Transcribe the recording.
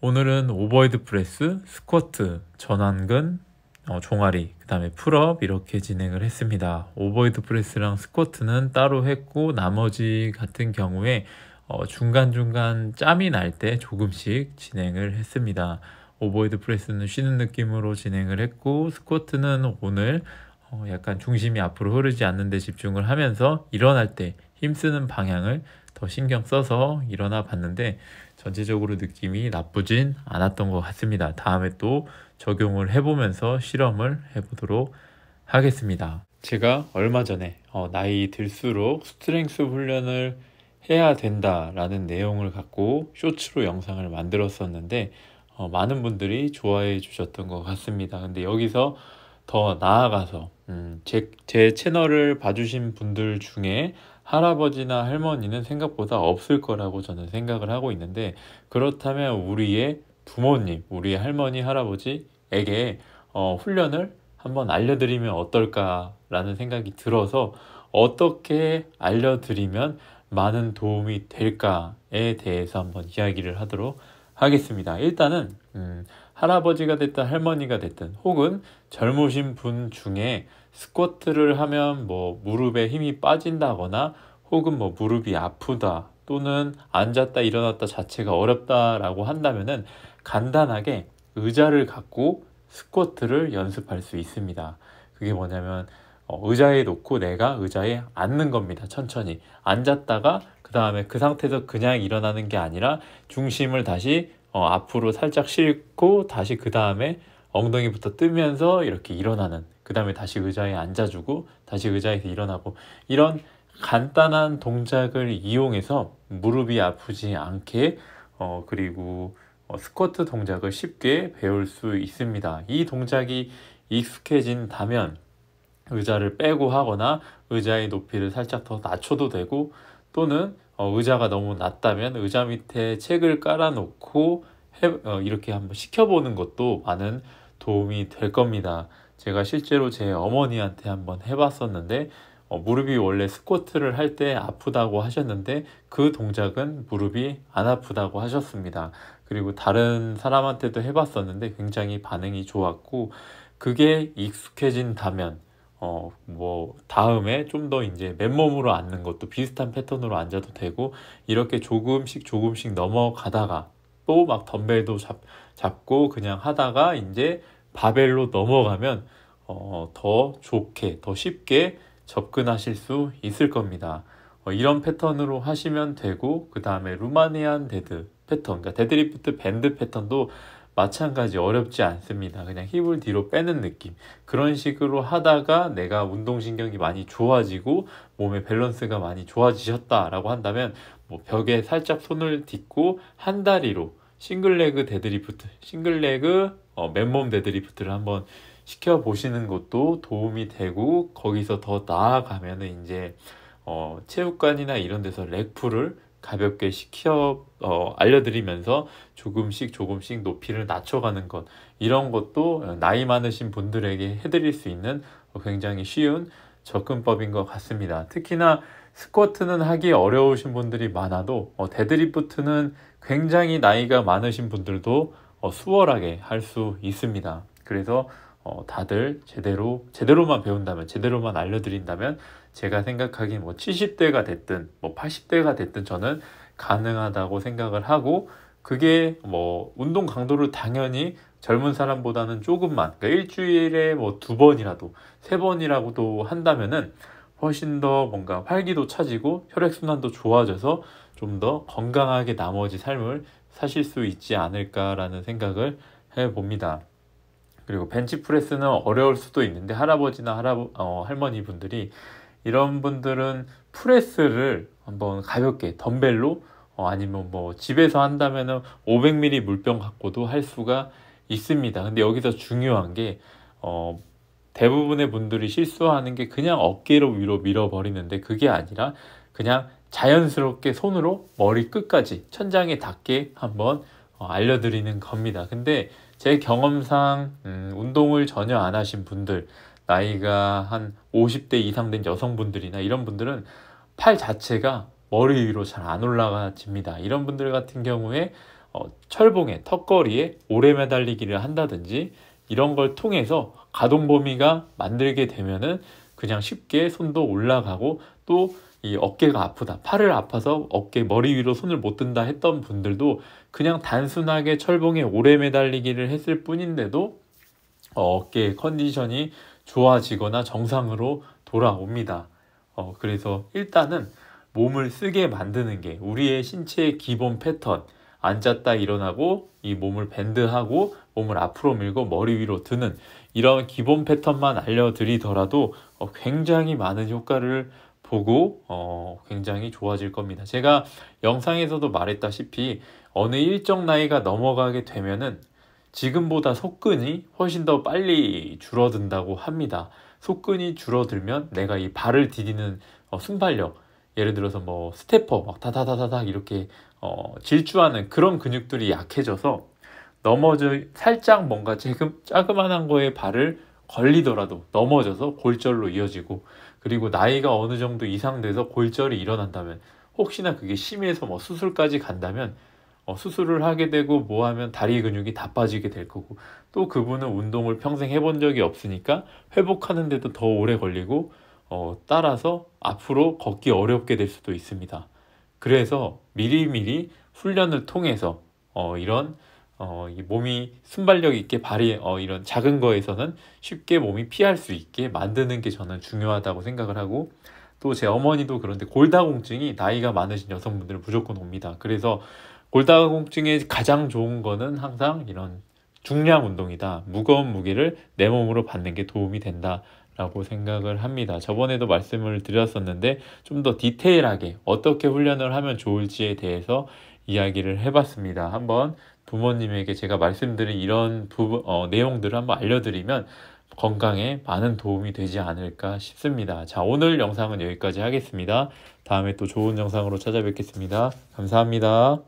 오늘은 오버헤드 프레스, 스쿼트, 전완근, 어, 종아리, 그 다음에 풀업 이렇게 진행을 했습니다. 오버헤드 프레스랑 스쿼트는 따로 했고 나머지 같은 경우에 어, 중간중간 짬이 날 때 조금씩 진행을 했습니다. 오버헤드 프레스는 쉬는 느낌으로 진행을 했고 스쿼트는 오늘 어, 약간 중심이 앞으로 흐르지 않는 데 집중을 하면서 일어날 때 힘쓰는 방향을 더 신경 써서 일어나 봤는데 전체적으로 느낌이 나쁘진 않았던 것 같습니다. 다음에 또 적용을 해보면서 실험을 해보도록 하겠습니다. 제가 얼마 전에 어, 나이 들수록 스트렝스 훈련을 해야 된다라는 내용을 갖고 쇼츠로 영상을 만들었었는데 어, 많은 분들이 좋아해 주셨던 것 같습니다. 근데 여기서 더 나아가서 음, 제, 제 채널을 봐주신 분들 중에 할아버지나 할머니는 생각보다 없을 거라고 저는 생각을 하고 있는데 그렇다면 우리의 부모님, 우리의 할머니, 할아버지에게 어, 훈련을 한번 알려드리면 어떨까라는 생각이 들어서 어떻게 알려드리면 많은 도움이 될까에 대해서 한번 이야기를 하도록 하겠습니다. 일단은 음, 할아버지가 됐든 할머니가 됐든 혹은 젊으신 분 중에 스쿼트를 하면 뭐 무릎에 힘이 빠진다거나 혹은 뭐 무릎이 아프다 또는 앉았다 일어났다 자체가 어렵다라고 한다면은 간단하게 의자를 갖고 스쿼트를 연습할 수 있습니다. 그게 뭐냐면 어, 의자에 놓고 내가 의자에 앉는 겁니다. 천천히 앉았다가 그 다음에 그 상태에서 그냥 일어나는 게 아니라 중심을 다시 어, 앞으로 살짝 싣고 다시 그 다음에 엉덩이부터 뜨면서 이렇게 일어나는 그 다음에 다시 의자에 앉아주고 다시 의자에서 일어나고 이런 간단한 동작을 이용해서 무릎이 아프지 않게 어, 그리고 어, 스쿼트 동작을 쉽게 배울 수 있습니다. 이 동작이 익숙해진다면 의자를 빼고 하거나 의자의 높이를 살짝 더 낮춰도 되고 또는 어, 의자가 너무 낮다면 의자 밑에 책을 깔아놓고 해, 어, 이렇게 한번 시켜보는 것도 많은 도움이 될 겁니다. 제가 실제로 제 어머니한테 한번 해봤었는데 어, 무릎이 원래 스쿼트를 할 때 아프다고 하셨는데 그 동작은 무릎이 안 아프다고 하셨습니다. 그리고 다른 사람한테도 해봤었는데 굉장히 반응이 좋았고 그게 익숙해진다면 어, 뭐, 다음에 좀 더 이제 맨몸으로 앉는 것도 비슷한 패턴으로 앉아도 되고, 이렇게 조금씩 조금씩 넘어가다가, 또 막 덤벨도 잡, 잡고 그냥 하다가 이제 바벨로 넘어가면, 어, 더 좋게, 더 쉽게 접근하실 수 있을 겁니다. 어, 이런 패턴으로 하시면 되고, 그 다음에 루마니안 데드 패턴, 그러니까 데드리프트 밴드 패턴도 마찬가지 어렵지 않습니다. 그냥 힙을 뒤로 빼는 느낌. 그런 식으로 하다가 내가 운동신경이 많이 좋아지고 몸의 밸런스가 많이 좋아지셨다라고 한다면 뭐 벽에 살짝 손을 딛고 한 다리로 싱글레그 데드리프트, 싱글레그 어, 맨몸 데드리프트를 한번 시켜보시는 것도 도움이 되고 거기서 더 나아가면은 이제 어, 체육관이나 이런 데서 렉풀을 가볍게 시켜 어, 알려드리면서 조금씩 조금씩 높이를 낮춰가는 것 이런 것도 나이 많으신 분들에게 해드릴 수 있는 굉장히 쉬운 접근법인 것 같습니다. 특히나 스쿼트는 하기 어려우신 분들이 많아도 어, 데드리프트는 굉장히 나이가 많으신 분들도 어, 수월하게 할 수 있습니다. 그래서 어, 다들 제대로 제대로만 배운다면 제대로만 알려드린다면 제가 생각하기엔 뭐 70대가 됐든 뭐 80대가 됐든 저는 가능하다고 생각을 하고 그게 뭐 운동 강도를 당연히 젊은 사람보다는 조금만 그러니까 일주일에 뭐 두 번이라도 세 번이라고도 한다면은 훨씬 더 뭔가 활기도 차지고 혈액순환도 좋아져서 좀 더 건강하게 나머지 삶을 사실 수 있지 않을까라는 생각을 해봅니다. 그리고 벤치프레스는 어려울 수도 있는데 할아버지나 할아버, 어, 할머니 분들이 이런 분들은 프레스를 한번 가볍게 덤벨로 어, 아니면 뭐 집에서 한다면은 500ml 물병 갖고도 할 수가 있습니다. 근데 여기서 중요한 게 어, 대부분의 분들이 실수하는 게 그냥 어깨로 위로 밀어버리는데 그게 아니라 그냥 자연스럽게 손으로 머리 끝까지 천장에 닿게 한번 어, 알려드리는 겁니다. 근데 제 경험상 음, 운동을 전혀 안 하신 분들 나이가 한 50대 이상 된 여성분들이나 이런 분들은 팔 자체가 머리 위로 잘 안 올라가집니다. 이런 분들 같은 경우에 어, 철봉에 턱걸이에 오래 매달리기를 한다든지 이런 걸 통해서 가동 범위가 만들게 되면은 그냥 쉽게 손도 올라가고 또이 어깨가 아프다, 팔을 아파서 어깨 머리 위로 손을 못 든다 했던 분들도 그냥 단순하게 철봉에 오래 매달리기를 했을 뿐인데도 어, 어깨 컨디션이 좋아지거나 정상으로 돌아옵니다. 어, 그래서 일단은 몸을 쓰게 만드는 게 우리의 신체의 기본 패턴, 앉았다 일어나고 이 몸을 밴드하고 몸을 앞으로 밀고 머리 위로 드는 이런 기본 패턴만 알려드리더라도 어, 굉장히 많은 효과를 보고 어, 굉장히 좋아질 겁니다. 제가 영상에서도 말했다시피 어느 일정 나이가 넘어가게 되면은 지금보다 속근이 훨씬 더 빨리 줄어든다고 합니다. 속근이 줄어들면 내가 이 발을 디디는 어, 순발력, 예를 들어서 뭐 스태퍼 막 다다다다닥 이렇게 어, 질주하는 그런 근육들이 약해져서 넘어져 살짝 뭔가 지금 자그만한 거에 발을 걸리더라도 넘어져서 골절로 이어지고 그리고 나이가 어느 정도 이상 돼서 골절이 일어난다면 혹시나 그게 심해서 뭐 수술까지 간다면 어, 수술을 하게 되고 뭐 하면 다리 근육이 다 빠지게 될 거고 또 그분은 운동을 평생 해본 적이 없으니까 회복하는데도 더 오래 걸리고 어, 따라서 앞으로 걷기 어렵게 될 수도 있습니다. 그래서 미리미리 훈련을 통해서 어, 이런 어, 이 몸이 순발력 있게 발이 어, 이런 작은 거에서는 쉽게 몸이 피할 수 있게 만드는 게 저는 중요하다고 생각을 하고 또 제 어머니도 그런데 골다공증이 나이가 많으신 여성분들은 무조건 옵니다. 그래서 골다공증에 가장 좋은 거는 항상 이런 중량 운동이다. 무거운 무게를 내 몸으로 받는 게 도움이 된다. 라고 생각을 합니다. 저번에도 말씀을 드렸었는데 좀 더 디테일하게 어떻게 훈련을 하면 좋을지에 대해서 이야기를 해봤습니다. 한번 부모님에게 제가 말씀드린 이런 부분, 어, 내용들을 한번 알려드리면 건강에 많은 도움이 되지 않을까 싶습니다. 자, 오늘 영상은 여기까지 하겠습니다. 다음에 또 좋은 영상으로 찾아뵙겠습니다. 감사합니다.